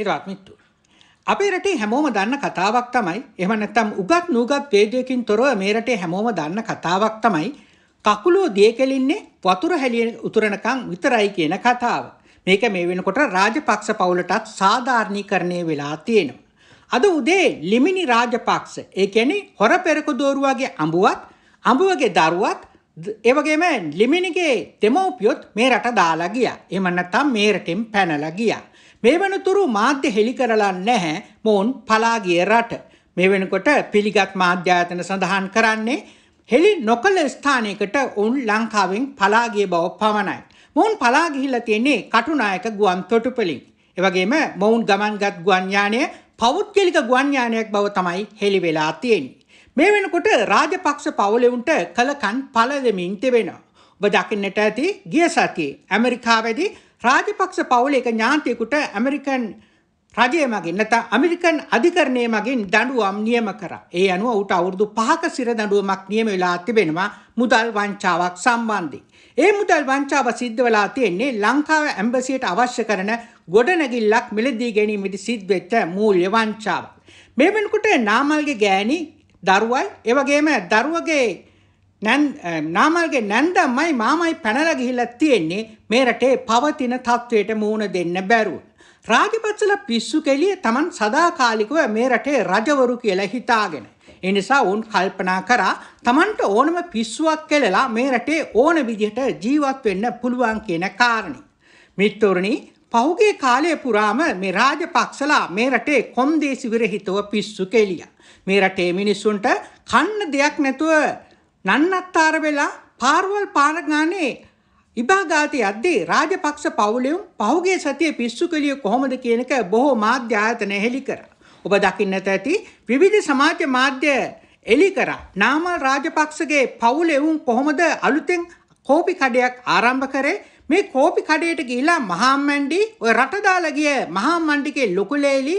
හිරවත් මිට්ටු. අපේ රටේ හැමෝම දන්න කතාවක් තමයි එහෙම නැත්නම් උගත් නූගත් වේදයකින් තොරව මේ රටේ හැමෝම දන්න කතාවක් තමයි කකුලෝ දියකෙලින්නේ වතුර හැලිය උතුරනකම් විතරයි කියන කතාව. මේක මේ වෙනකොට රාජපක්ෂ පවුලටත් සාධාරණීකරණය වෙලා තියෙනවා. අද උදේ ලිමිනි රාජපක්ෂ ඒ කියන්නේ හොර පෙරක දෝරුවාගේ අඹුවත් අඹුවගේ දරුවත් ඒ වගේම ලිමිනිගේ දෙමව්පියොත් මේ රට දාලා ගියා. එහෙම නැත්නම් මේ රටෙන් පැනලා ගියා. මේ වනතුරු මාධ්‍ය හෙළි කරලා නැහැ මොවුන් පලා ගිය රට. මේ වෙනකොට පිළිගත් මාධ්‍ය ආයතන සඳහන් කරන්නේ හෙළි නොකළ ස්ථානයකට ඔවුන් ලංකාවෙන් පලා ගිය බව පමණයි. මොවුන් පලා ගිහිල්ලා තියෙන්නේ කටුනායක ගුවන් තොටුපළින්. ඒ වගේම මොවුන් ගමන්ගත් ගුවන් යානය පෞද්ගලික ගුවන් යානයක් බව තමයි හෙළි වෙලා තියෙන්නේ. මේ වෙනකොට රාජපක්ෂ පවුලෙවුන්ට කලකන් පළ දෙමින් තිබෙනවා. ඔබ දකින්නට ඇති ගිය සතියේ ඇමරිකාවේදී රාජපක්ෂ පවුල එක ඥාන්තියෙකුට ඇමරිකන් රජය මගින් නැත ඇමරිකන් අධිකරණය මගින් දඩුවම් නියම කර. ඒ අනුව ඌට අවුරුදු පහක සිර දඩුවමක් නියම වෙලා තිබෙනවා මුදල් වංචාවක් සම්බන්ධි. ඒ මුදල් වංචාව සිද්ධ වෙලා තියෙන්නේ ලංකාව ඇම්බසියට අවශ්‍ය කරන ගොඩනැගිල්ලක් මිලදී ගැනීමට සිද්ධ වෙච්ච මූල්‍ය වංචාව. මේ වෙනකොට නාමල්ගේ ගෑණි දරුවයි ඒ වගේම දරුවගේ නාමල්ගේ නැන්දම්මයි මාමයි පැනල ගිහිල්ලා තියෙන්නේ මේ රටේ පවතින තත්වයට මූණ දෙන්න බැරුව. රාජපක්ෂල පිස්සු කෙලිය Taman සදාකාලිකව මේ රටේ රජවරු කියලා හිතාගෙන. ඒ නිසා වුන් කල්පනා කරා Tamanට ඕනම පිස්සුවක් කෙලලා මේ රටේ ඕන විදිහට ජීවත් වෙන්න පුළුවන් කියන කාරණේ. මිත්තුරනි පහුගේ කාලය පුරාම මේ රාජපක්ෂලා මේ රටේ කොන්දේසි විරහිතව පිස්සු කෙලියා. මේ රටේ මිනිස්සුන්ට කන්න දෙයක් නැතුව නන්නත්තර වෙලා පාර්වල් පාර ගානේ ඉබාගාතේ අද්දී රාජපක්ෂ පවුලෙවුන් පහුගේ සතිය පිස්සු කෙලිය කොහොමද කියන එක බොහෝ මාධ්‍ය ආයතන හෙළි කරා. ඔබ දකින්නට ඇති විවිධ සමාජ මාධ්‍ය එලි කරා. නාමල් රාජපක්ෂගේ පවුලෙවුන් කොහොමද අලුතෙන් කෝපි කඩයක් ආරම්භ කරේ මේ කෝපි කඩේට ගිහිලා මහාමණ්ඩි ඔය රට දාලා ගිය මහාමණ්ඩිකේ ලොකුලේලි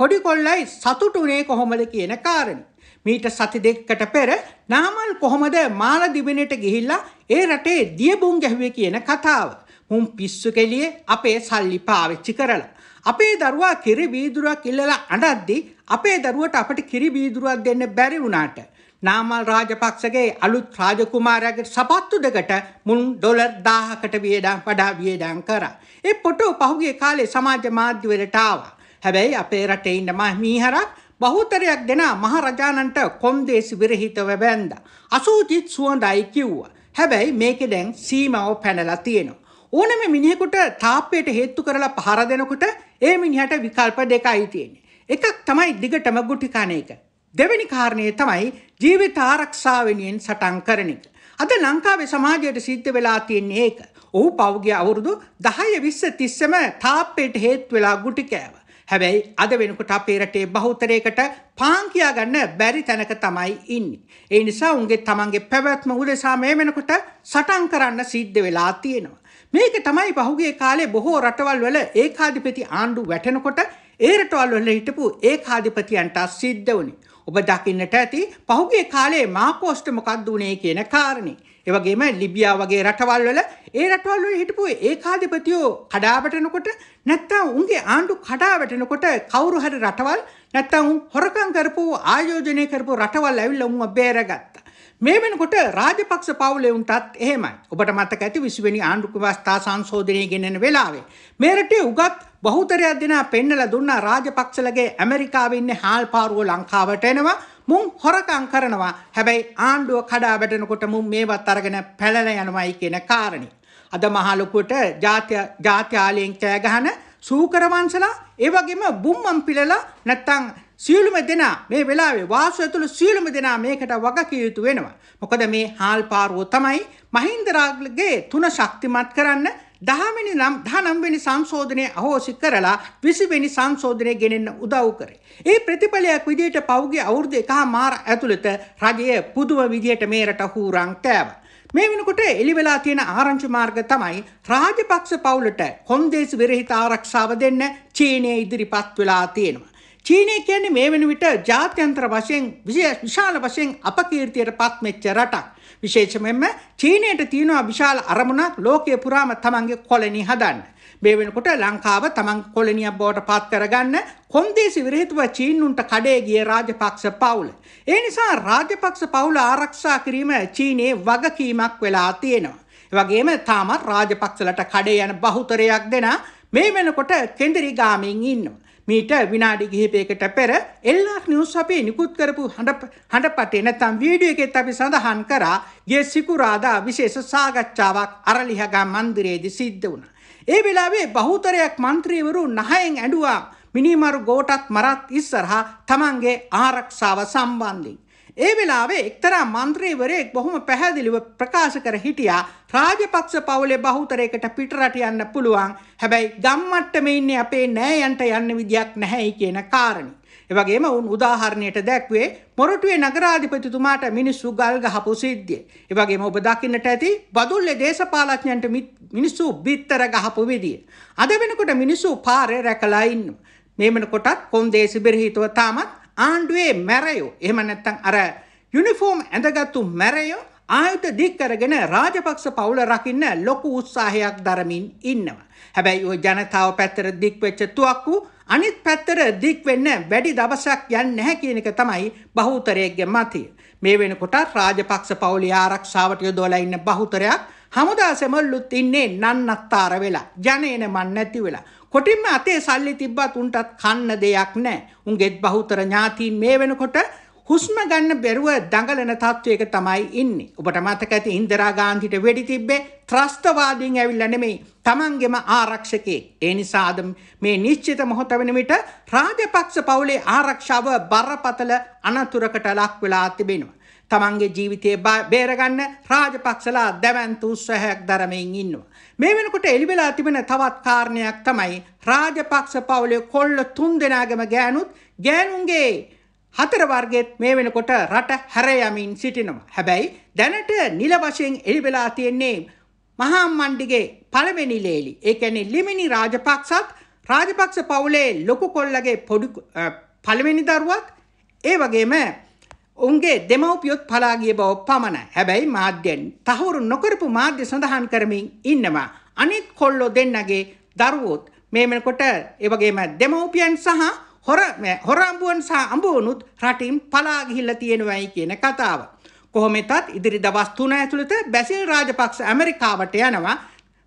පොඩි කොල්ලයි සතුටුනේ කොහොමද කියන කාරණේ මීට සති දෙකකට පෙර නාමල් කොහොමද මාලදිවනට ගිහිල්ලා ඒ රටේ දියබුන් ගැහුවේ කියන කතාව. මුම් පිස්සු කෙලිය අපේ සල්ලි පාවිච්චි කරලා. අපේ දරුවා කිරි බීදුරක් ඉල්ලලා අඩද්දි අපේ දරුවට අපට කිරි බීදුරක් දෙන්න බැරි වුණාට. නාමල් රාජපක්ෂගේ අලුත් රාජකුමාරයාගේ සපත්තු දෙකට මුන් ඩොලර් 1000කට වියදම් වඩා වියදම් කරා. ඒ ෆොටෝ පහුගිය කාලේ සමාජ මාධ්‍ය වලට ආවා. හැබැයි අපේ රටේ ඉන්න මීහරක් බහුතරයක් දෙනා මහරජාණන්ට කොන්දේසි විරහිතව බැන්ද. අසූජිත් සුවඳයි කිව්වා. හැබැයි මේකෙ දැන් සීමාව පැනලා තියෙනවා. ඕනම මිනිහෙකුට තාප්පයට හේත්තු කරලා පහර දෙනකොට ඒ මිනිහට විකල්ප දෙකයි තියෙන්නේ. එකක් තමයි දිගටම ගුටි කන එක. දෙවෙනි කාරණය තමයි ජීවිත ආරක්ෂා වෙනුවෙන් සටන් කරන එක. අද ලංකාවේ සමාජයට සිද්ධ වෙලා තියෙන්නේ ඒක. ඔහු පෞගිය අවුරුදු 10 20 30ම තාප්පයට හේත් වෙලා ගුටි කෑවා. හැබැයි අද වෙනකොට අපේ රටේ බහුතරයකට පාන් කියා ගන්න බැරි තැනක තමයි ඉන්නේ. ඒ නිසා උන්ගේ තමන්ගේ පැවැත්ම උදෙසා මේ වෙනකොට සටන් කරන්න සිද්ධ වෙලා තියෙනවා. මේක තමයි පහුගිය කාලේ බොහෝ රටවල් වල ඒකාධිපති ආණ්ඩු වැටෙනකොට ඒ රටවල් වල හිටපු ඒකාධිපතියන්ට සිද්ධ වුණේ. ඔබ දකින්නට ඇති පහුගිය කාලේ මාකෝස්ට මොකක්ද වුණේ කියන කාරණේ. ඒවගේම ලිබියා වගේ රටවල් වල ඒ රටවල් වල හිටපු ඒකාධිපතියෝ කඩාවැටෙනකොට නැත්තම් උන්ගේ ආණ්ඩු කඩාවැටෙනකොට කවුරු හරි රටවල් නැත්තම් හොරකම් කරපු ආයෝජනය කරපු රටවල් ඇවිල්ලා උන්ව බේරගත්තා මේ වෙනකොට රාජපක්ෂ පවුලේ උන්ටත් එහෙමයි. ඔබට මතක ඇති 20 වෙනි ආණ්ඩු ව්‍යවස්ථා සංශෝධනය ගෙනෙන වෙලාවේ මේ රටේ උගත් බහුතරයක් දෙනා පෙන්නලා දුන්න රාජපක්ෂලගේ ඇමරිකාවේ ඉන්න හාල් පාරුව ලංකාවට එනවා. මුන් හොරකම් කරනවා. හැබැයි ආණ්ඩුව කඩා වැටෙනකොට මුන් මේවත් අරගෙන පැලලා යනවායි කියන කාරණේ. අද මහලොකුවට ජාත්‍ය ජාත්‍යාලයෙන් කෑ ගහන සූකර වංශලා ඒ වගේම බුම්මන් පිළලා නැත්තම් සියලුම දෙනා මේ වෙලාවේ වාසු ඇතුළු සියලුම දෙනා මේකට වගකිය යුතු වෙනවා. මොකද මේ හාල් පාරුව තමයි මහින්දරාගේ තුන ශක්තිමත් කරන්න දහමිනි නම් දහනම්වෙනි සංශෝධනය අහෝසි කරලා විසිවෙනි සංශෝධනය ගෙනෙන්න උදව් කරේ. ඒ ප්‍රතිඵලයක් විදියට පෞගේ අවුරුදු එකහ මාර ඇතුළත රජය පුදුම විදියට මේරට හූරං කෑව. මේ වෙනකොට එළිවෙලා තියෙන ආරංචි මාර්ග තමයි රාජපක්ෂ පවුලට කොන්දේසි විරහිත ආරක්ෂාව දෙන්න චීනය ඉදිරිපත් වෙලා තියෙනවා. චීනය කියන්නේ මේ වෙන විට ජාත්‍යන්තර වශයෙන් විශාල වශයෙන් අපකීර්තියට පත්වෙච්ච රටක්. විශේෂමෙන්ම චීනයට තියෙනවා විශාල අරමුණක් ලෝකය පුරාම තමන්ගේ කොලනි හදන්න. මේ වෙනකොට ලංකාව තමන් කොලනියක් බවට පත් කරගන්න කොන්දේසි විරහිතව චීනුන්ට කඩේ ගිය රාජපක්ෂ පවුල. ඒ නිසා රාජපක්ෂ පවුල ආරක්ෂා කිරීම චීනයේ වගකීමක් වෙලා තියෙනවා. වගේම තාමත් රාජපක්ෂලට කඩේ යන බහුතරයක් දෙනා මේ වෙනකොට කෙන්දරි ගාමින් ඉන්නවා. මීට විනාඩි ගිහිපයකට පෙර එල්ලාක් නිවස් අපේ නිකුත් කරපු හඬ හඬපටේ නැත්නම් වීඩියෝ එකෙත් අපි සඳහන් කරා ගිය සිකුරාදා විශේෂ සාකච්ඡාවක් අරලිහගා මන්දිරයේදී සිද්ධ වුණා. ඒ වෙලාවේ බහුතරයක් മന്ത്രിවරු නහයෙන් ඇඬුවා මිනිමරු ගෝටත් මරත් ඉස්සරහා තමන්ගේ ආරක්ෂාව සම්බන්ධයෙන් ඒ වෙලාවේ එක්තරා മന്ത്രിවරයෙක් බොහොම පැහැදිලිව ප්‍රකාශ කර හිටියා රාජපක්ෂ පවුලේ බහුතරයකට පිටරට යන්න පුළුවන් හැබැයි ගම්මට්ටමේ ඉන්නේ අපේ නෑයන්ට යන්න විදියක් නැහැයි කියන කාරණේ එවගේම උන් උදාහරණයට දැක්වේ මොරටුවේ නගරාධිපතිතුමාට මිනිස්සු ගල් ගහපු සිද්ධිය. එවගේම ඔබ දකින්නට ඇති බදුල්ලේ දේශපාලඥයන්ට මිනිස්සු බිත්තර ගහපු විදිය. අද වෙනකොට මිනිස්සු පාරේ රැකලා ඉන්නවා. මේ වෙනකොටත් කොන්දේසි බෙරහිතුව තාමත් ආණ්ඩුවේ මැරයෝ එහෙම නැත්තම් අර යුනිෆෝම් ඇඳගත්තු මැරයෝ ආයුධ දික් කරගෙන රාජපක්ෂ පවුල රකින්න ලොකු උත්සාහයක් දරමින් ඉන්නවා. හැබැයි ওই ජනතාව පැත්තට දික් වෙච්ච තුවක්කු අනිත් පැත්තට දික් වෙන්න වැඩි දවසක් යන්නේ නැහැ කියන එක තමයි බහුතරයේගේ මතය. මේ වෙනකොට රාජපක්ෂ පවුලේ ආරක්ෂාවට යොදවලා ඉන්න බහුතරයක් හමුදාසෙම ලුත් ඉන්නේ නන්නත්තර වෙලා ජනේන මන් නැති වෙලා කොටින්ම අතේ සල්ලි තිබ්බත් උන්ටත් කන්න දෙයක් නැහැ. උන්ගෙත් බහුතර ඥාතීන් මේ වෙනකොට හුස්ම ගන්න බැරුව දඟලන තත්වයක තමයි ඉන්නේ. ඔබට මතක ඇති ඉන්දිරා ගාන්ධිට වෙඩි තිබ්බේ ත්‍රස්තවාදීන් ඇවිල්ලා නෙමෙයි. Tamangeම ආරක්ෂකේ. ඒ නිසා අද මේ නිශ්චිත මොහොත වෙන විට රාජපක්ෂ පවුලේ ආරක්ෂාව බරපතල අනතුරකට ලක් වෙලා තිබෙනවා. තමන්ගේ ජීවිතය බේරගන්න රාජපක්ෂලා දැවන්තු උත්සහයක් දරමයෙන් ඉන්නවා. මේ වෙනකොට එළිවෙලා තිබෙන තවත් කාරණයක් තමයි රාජපක්ෂ පවුලේ කොල්ල තුන් දෙනාගම ගෑනුත් ගෑනුන්ගේ හතර වර්ගෙත් මේ වෙනකොට රට හැර යමින් සිටිනවා. හැබැයි දැනට නිල වශයෙන් එළිවෙලා තියෙන්නේ මහා මණ්ඩිගේ පළවෙනි ලේලි. ඒ කියන්නේ ලිමිනි රාජපක්ෂත් රාජපක්ෂ පවුලේ ලොකු කොල්ලගේ පොඩි පළවෙනි දරුවත් ඒ වගේම ඔවුන්ගේ දෙමව්පියොත් පලාගිය බව පමණ හැබැයි මාධ්‍යයෙන් තහවුරු නොකරපු මාධ්‍ය සඳහන් කරමින් ඉන්නවා. අනිත් කොල්ලෝ දෙන්නගේ දරුවොත් මේ වෙනකොට ඒ වගේම දෙමව්පියන් සහ හොර හොර අඹුවන් සහ අඹුවනුත් රටින් පලා ගිහිල්ලා තියෙනවයි කියන කතාව. කොහොමෙතත් ඉදිරි දවස් 3 ඇතුළත බැසිල් රාජපක්ෂ ඇමරිකාවට යනවා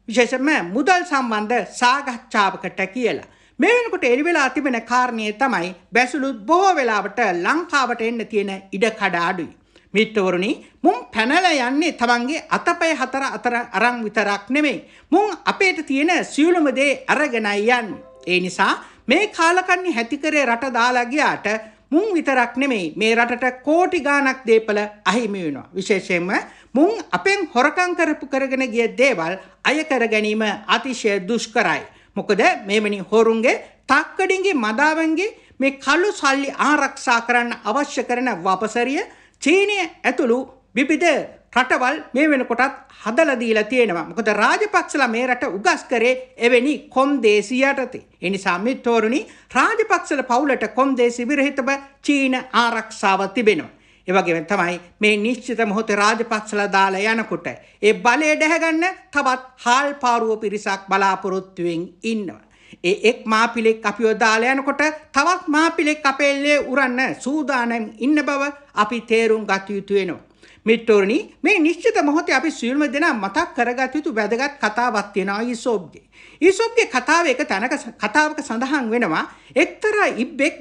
විශේෂයෙන්ම මුදල් සම්බන්ධ සාකච්ඡාවකට කියලා. මේ වෙනකොට එළි වෙලා තිබෙන කාරණේ තමයි බැසළුත් බොහෝ වෙලාවට ලංකාවට එන්න තියෙන ඉඩ කඩ අඩුයි. මිත්‍රවරුනි මුන් පැනලා යන්නේ තමන්ගේ අතපය හතර අතර අරන් විතරක් නෙමෙයි. මුන් අපේට තියෙන සියලුම දේ අරගෙනයි යන්නේ. ඒ නිසා මේ කාලකන්ණි හැතිකරේ රට දාලා ගියාට මුන් විතරක් නෙමෙයි මේ රටට කෝටි ගාණක් දේපල අහිමි වෙනවා. විශේෂයෙන්ම මුන් අපෙන් හොරකම් කරපු කරගෙන ගිය දේවල් අය කර ගැනීම අතිශය දුෂ්කරයි. මොකද මේ මෙනි හොරුන්ගේ තක්කඩින්ගේ මදාවන්ගේ මේ කළු සල්ලි ආරක්ෂා කරන්න අවශ්‍ය කරන වපසරිය චීනය ඇතුළු විවිධ රටවල් මේ වෙනකොටත් හදලා දීලා තියෙනවා. මොකද රාජපක්ෂලා මේ රට උගස් කරේ එවැනි කොන්දේසි යටතේ. ඒ නිසා මිත්‍රෝරුනි රාජපක්ෂල පවුලට කොන්දේසි විරහිතව චීන ආරක්ෂාව තිබෙනවා. ඒවගේ තමයි මේ නිශ්චිත මොහොතේ රාජපක්ෂලා දාලා යනකොට ඒ බලය දැහැගන්න තවත් හාල් පාරුව පිරිසක් බලාපොරොත්තුවෙන් ඉන්නවා. ඒ එක් මාපිලෙක් අපිව දාලා යනකොට තවත් මාපිලෙක් අපේ එල්ලේ උරන්න සූදානම් ඉන්න බව අපි තේරුම් ගත යුතු වෙනවා. මිට්ටෝරණි මේ නිශ්චිත මොහොතේ අපි සියලුම දෙනා මතක් කරගත යුතු වැදගත් කතාවක් තියෙනවා ඊසොප්ගේ. ඊසොප්ගේ කතාව එක තැනක කතාවක සඳහන් වෙනවා එක්තරා ඉබ්බෙක්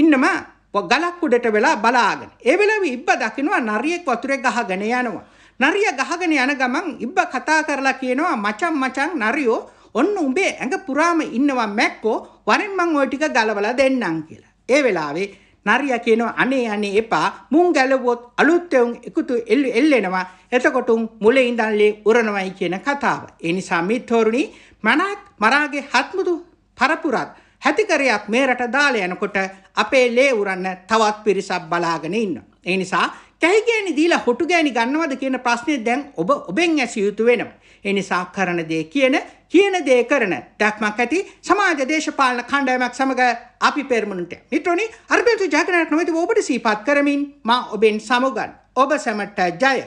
ඉන්නම ගලක් උඩට වෙලා බලාගෙන. ඒ වෙලාවේ ඉබ්බ දකිනවා නරියෙක් වතුරේ ගහගෙන යනවා. නරිය ගහගෙන යන ගමන් ඉබ්බ කතා කරලා කියනවා මචං මචං නරියෝ ඔන්න උඹේ ඇඟ පුරාම ඉන්නවා මැක්කෝ වරෙන් මං ওই ටික ගලවලා දෙන්නම් කියලා. ඒ වෙලාවේ නරියා කියනවා අනේ අනේ එපා මුං ගැලවුවොත් අලුත් වුන් එකතු එල්ලෙනවා එතකොට මුලේ ඉඳන්ලේ උරනවයි කියන කතාව. ඒ නිසා මිත්‍රෝරුනි මනක් මරාගේ හත්මුදු පරපුරත් හැතිකරයක් මේ රට දාලා යනකොට අපේ ලේ උරන්න තවත් පිරිසක් බලාගෙන ඉන්නවා. ඒ නිසා කැහි ගෑණි දීලා හොටු ගෑණි ගන්නවද කියන ප්‍රශ්නේ දැන් ඔබ ඔබෙන් ඇසිය යුතු වෙනවා. ඒ නිසා කරන දේ කියන කියන දේ කරන දැක්මක් ඇති සමාජ දේශපාලන කණ්ඩායමක් සමග අපි පෙරමුණට. මිත්‍රෝනි අර්බන්තු ජාගරණක් නොමැතිව ඔබට සීපත් කරමින් මා ඔබෙන් සමුගන්. ඔබ සැමට ජය.